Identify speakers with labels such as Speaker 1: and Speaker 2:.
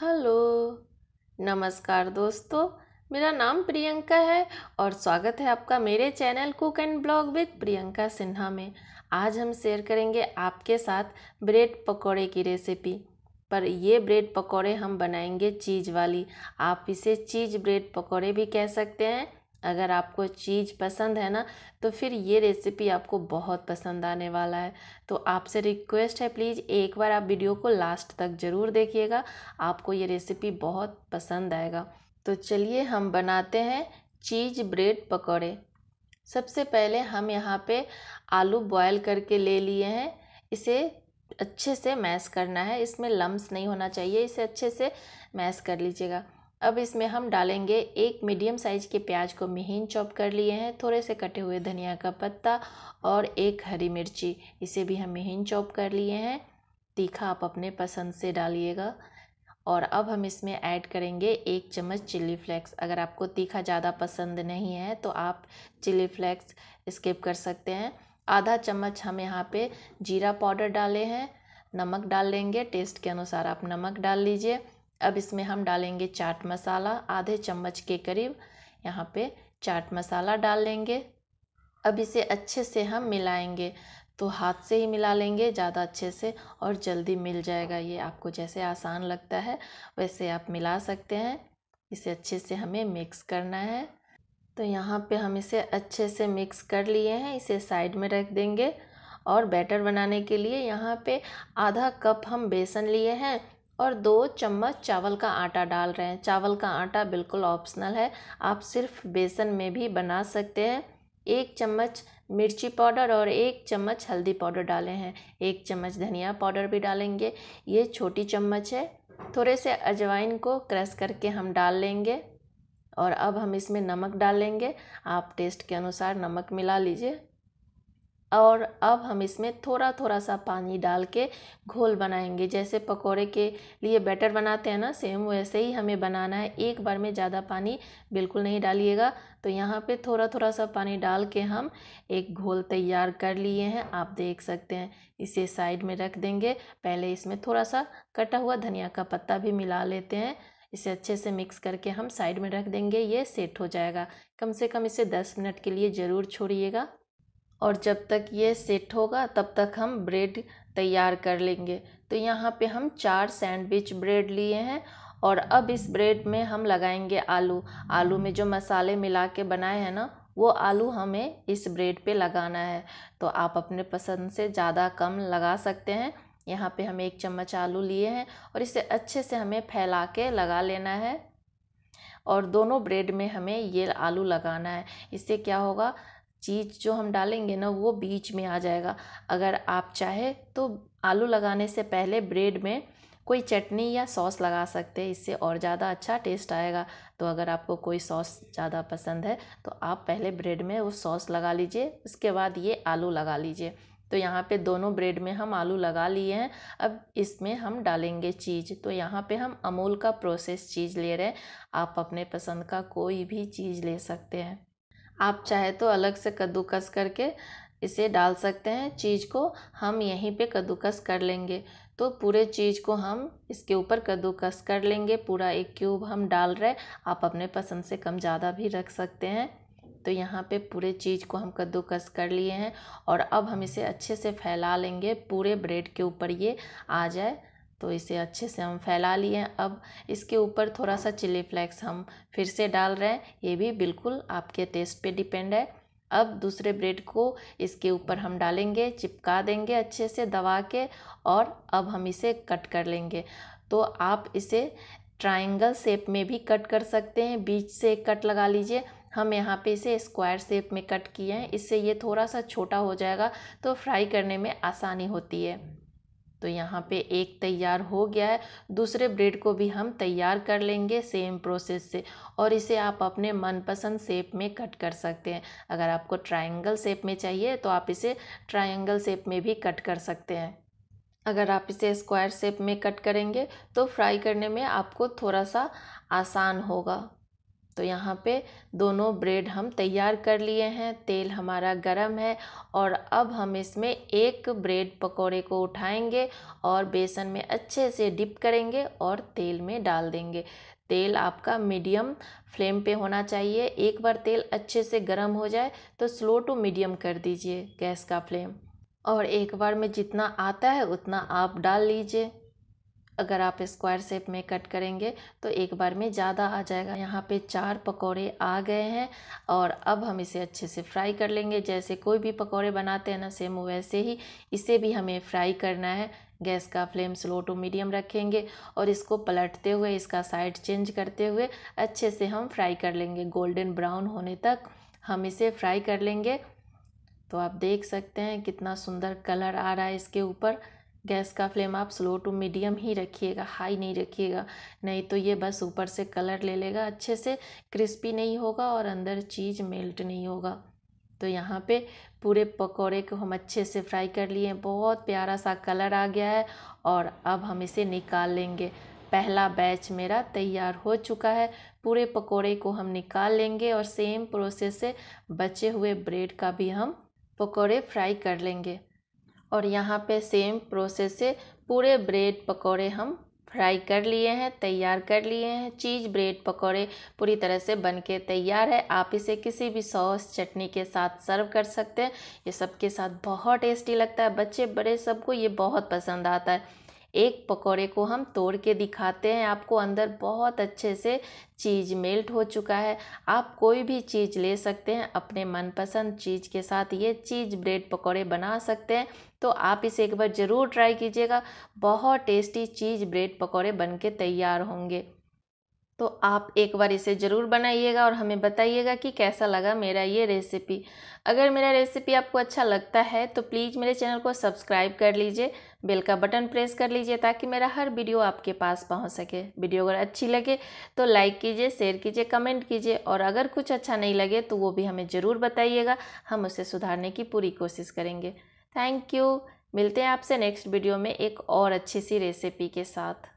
Speaker 1: hello नमस्कार दोस्तों मेरा नाम प्रियंका है और स्वागत है आपका मेरे channel cook and blog with Priyanka Sinha में आज हम शेयर करेंगे आपके साथ ब्रेड पकौड़े की रेसिपी पर ये ब्रेड पकौड़े हम बनाएंगे चीज़ वाली आप इसे चीज़ ब्रेड पकौड़े भी कह सकते हैं अगर आपको चीज़ पसंद है ना तो फिर ये रेसिपी आपको बहुत पसंद आने वाला है तो आपसे रिक्वेस्ट है प्लीज़ एक बार आप वीडियो को लास्ट तक ज़रूर देखिएगा आपको ये रेसिपी बहुत पसंद आएगा तो चलिए हम बनाते हैं चीज़ ब्रेड पकौड़े सबसे पहले हम यहाँ पे आलू बॉयल करके ले लिए हैं इसे अच्छे से मैश करना है इसमें लम्स नहीं होना चाहिए इसे अच्छे से मैश कर लीजिएगा अब इसमें हम डालेंगे एक मीडियम साइज़ के प्याज को महीन चॉप कर लिए हैं थोड़े से कटे हुए धनिया का पत्ता और एक हरी मिर्ची इसे भी हम महीन चॉप कर लिए हैं तीखा आप अपने पसंद से डालिएगा और अब हम इसमें ऐड करेंगे एक चम्मच चिल्ली फ्लेक्स अगर आपको तीखा ज़्यादा पसंद नहीं है तो आप चिल्ली फ्लेक्स स्किप कर सकते हैं आधा चम्मच हम यहाँ पे जीरा पाउडर डाले हैं नमक डाल लेंगे टेस्ट के अनुसार आप नमक डाल लीजिए अब इसमें हम डालेंगे चाट मसाला आधे चम्मच के करीब यहाँ पे चाट मसाला डाल लेंगे अब इसे अच्छे से हम मिलाएंगे तो हाथ से ही मिला लेंगे ज़्यादा अच्छे से और जल्दी मिल जाएगा ये आपको जैसे आसान लगता है वैसे आप मिला सकते हैं इसे अच्छे से हमें मिक्स करना है तो यहाँ पे हम इसे अच्छे से मिक्स कर लिए हैं इसे साइड में रख देंगे और बैटर बनाने के लिए यहाँ पे आधा कप हम बेसन लिए हैं और दो चम्मच चावल का आटा डाल रहे हैं चावल का आटा बिल्कुल ऑप्शनल है आप सिर्फ बेसन में भी बना सकते हैं एक चम्मच मिर्ची पाउडर और एक चम्मच हल्दी पाउडर डाले हैं एक चम्मच धनिया पाउडर भी डालेंगे ये छोटी चम्मच है थोड़े से अजवाइन को क्रश करके हम डाल लेंगे और अब हम इसमें नमक डालेंगे आप टेस्ट के अनुसार नमक मिला लीजिए और अब हम इसमें थोड़ा थोड़ा सा पानी डाल के घोल बनाएंगे जैसे पकोड़े के लिए बैटर बनाते हैं ना सेम वैसे ही हमें बनाना है एक बार में ज़्यादा पानी बिल्कुल नहीं डालिएगा तो यहाँ पे थोड़ा थोड़ा सा पानी डाल के हम एक घोल तैयार कर लिए हैं आप देख सकते हैं इसे साइड में रख देंगे पहले इसमें थोड़ा सा कटा हुआ धनिया का पत्ता भी मिला लेते हैं इसे अच्छे से मिक्स करके हम साइड में रख देंगे ये सेट हो जाएगा कम से कम इसे दस मिनट के लिए ज़रूर छोड़िएगा और जब तक ये सेट होगा तब तक हम ब्रेड तैयार कर लेंगे तो यहाँ पे हम चार सैंडविच ब्रेड लिए हैं और अब इस ब्रेड में हम लगाएंगे आलू आलू में जो मसाले मिला के बनाए हैं ना वो आलू हमें इस ब्रेड पे लगाना है तो आप अपने पसंद से ज़्यादा कम लगा सकते हैं यहाँ पे हम एक चम्मच आलू लिए हैं और इसे अच्छे से हमें फैला के लगा लेना है और दोनों ब्रेड में हमें ये आलू लगाना है इससे क्या होगा चीज़ जो हम डालेंगे ना वो बीच में आ जाएगा अगर आप चाहे तो आलू लगाने से पहले ब्रेड में कोई चटनी या सॉस लगा सकते हैं इससे और ज़्यादा अच्छा टेस्ट आएगा तो अगर आपको कोई सॉस ज़्यादा पसंद है तो आप पहले ब्रेड में वो सॉस लगा लीजिए उसके बाद ये आलू लगा लीजिए तो यहाँ पे दोनों ब्रेड में हम आलू लगा लिए हैं अब इसमें हम डालेंगे चीज़ तो यहाँ पे हम अमूल का प्रोसेस चीज़ ले रहे हैं आप अपने पसंद का कोई भी चीज़ ले सकते हैं आप चाहे तो अलग से कद्दूकस करके इसे डाल सकते हैं चीज़ को हम यहीं पे कद्दूकस कर लेंगे तो पूरे चीज़ को हम इसके ऊपर कद्दूकस कर लेंगे पूरा एक क्यूब हम डाल रहे आप अपने पसंद से कम ज़्यादा भी रख सकते हैं तो यहाँ पे पूरे चीज़ को हम कद्दूकस कर लिए हैं और अब हम इसे अच्छे से फैला लेंगे पूरे ब्रेड के ऊपर ये आ जाए तो इसे अच्छे से हम फैला लिए अब इसके ऊपर थोड़ा सा चिली फ्लेक्स हम फिर से डाल रहे हैं ये भी बिल्कुल आपके टेस्ट पे डिपेंड है अब दूसरे ब्रेड को इसके ऊपर हम डालेंगे चिपका देंगे अच्छे से दबा के और अब हम इसे कट कर लेंगे तो आप इसे ट्रायंगल शेप में भी कट कर सकते हैं बीच से एक कट लगा लीजिए हम यहाँ पे इसे स्क्वायर शेप में कट किए हैं इससे ये थोड़ा सा छोटा हो जाएगा तो फ्राई करने में आसानी होती है तो यहाँ पे एक तैयार हो गया है दूसरे ब्रेड को भी हम तैयार कर लेंगे सेम प्रोसेस से और इसे आप अपने मनपसंद शेप में कट कर सकते हैं अगर आपको ट्रायंगल शेप में चाहिए तो आप इसे ट्रायंगल शेप में भी कट कर सकते हैं अगर आप इसे स्क्वायर शेप में कट करेंगे तो फ्राई करने में आपको थोड़ा सा आसान होगा तो यहाँ पे दोनों ब्रेड हम तैयार कर लिए हैं तेल हमारा गरम है और अब हम इसमें एक ब्रेड पकोड़े को उठाएंगे और बेसन में अच्छे से डिप करेंगे और तेल में डाल देंगे तेल आपका मीडियम फ्लेम पे होना चाहिए एक बार तेल अच्छे से गर्म हो जाए तो स्लो टू मीडियम कर दीजिए गैस का फ्लेम और एक बार में जितना आता है उतना आप डाल लीजिए अगर आप स्क्वायर शेप में कट करेंगे तो एक बार में ज़्यादा आ जाएगा यहाँ पे चार पकोड़े आ गए हैं और अब हम इसे अच्छे से फ्राई कर लेंगे जैसे कोई भी पकोड़े बनाते हैं ना सेम वैसे ही इसे भी हमें फ्राई करना है गैस का फ्लेम स्लो टू मीडियम रखेंगे और इसको पलटते हुए इसका साइड चेंज करते हुए अच्छे से हम फ्राई कर लेंगे गोल्डन ब्राउन होने तक हम इसे फ्राई कर लेंगे तो आप देख सकते हैं कितना सुंदर कलर आ रहा है इसके ऊपर गैस का फ्लेम आप स्लो टू मीडियम ही रखिएगा हाई नहीं रखिएगा नहीं तो ये बस ऊपर से कलर ले लेगा अच्छे से क्रिस्पी नहीं होगा और अंदर चीज़ मेल्ट नहीं होगा तो यहाँ पे पूरे पकोड़े को हम अच्छे से फ्राई कर लिए बहुत प्यारा सा कलर आ गया है और अब हम इसे निकाल लेंगे पहला बैच मेरा तैयार हो चुका है पूरे पकोड़े को हम निकाल लेंगे और सेम प्रोसेस से बचे हुए ब्रेड का भी हम पकोड़े फ्राई कर लेंगे और यहाँ पे सेम प्रोसेस से पूरे ब्रेड पकौड़े हम फ्राई कर लिए हैं तैयार कर लिए हैं चीज़ ब्रेड पकौड़े पूरी तरह से बन के तैयार है आप इसे किसी भी सॉस चटनी के साथ सर्व कर सकते हैं ये सबके साथ बहुत टेस्टी लगता है बच्चे बड़े सबको ये बहुत पसंद आता है एक पकौड़े को हम तोड़ के दिखाते हैं आपको अंदर बहुत अच्छे से चीज़ मेल्ट हो चुका है आप कोई भी चीज़ ले सकते हैं अपने मनपसंद चीज़ के साथ ये चीज़ ब्रेड पकौड़े बना सकते हैं तो आप इसे एक बार ज़रूर ट्राई कीजिएगा बहुत टेस्टी चीज़ ब्रेड पकौड़े बन के तैयार होंगे तो आप एक बार इसे ज़रूर बनाइएगा और हमें बताइएगा कि कैसा लगा मेरा ये रेसिपी अगर मेरा रेसिपी आपको अच्छा लगता है तो प्लीज़ मेरे चैनल को सब्सक्राइब कर लीजिए बेल का बटन प्रेस कर लीजिए ताकि मेरा हर वीडियो आपके पास पहुंच सके वीडियो अगर अच्छी लगे तो लाइक कीजिए शेयर कीजिए कमेंट कीजिए और अगर कुछ अच्छा नहीं लगे तो वो भी हमें ज़रूर बताइएगा हम उसे सुधारने की पूरी कोशिश करेंगे थैंक यू मिलते हैं आपसे नेक्स्ट वीडियो में एक और अच्छी सी रेसिपी के साथ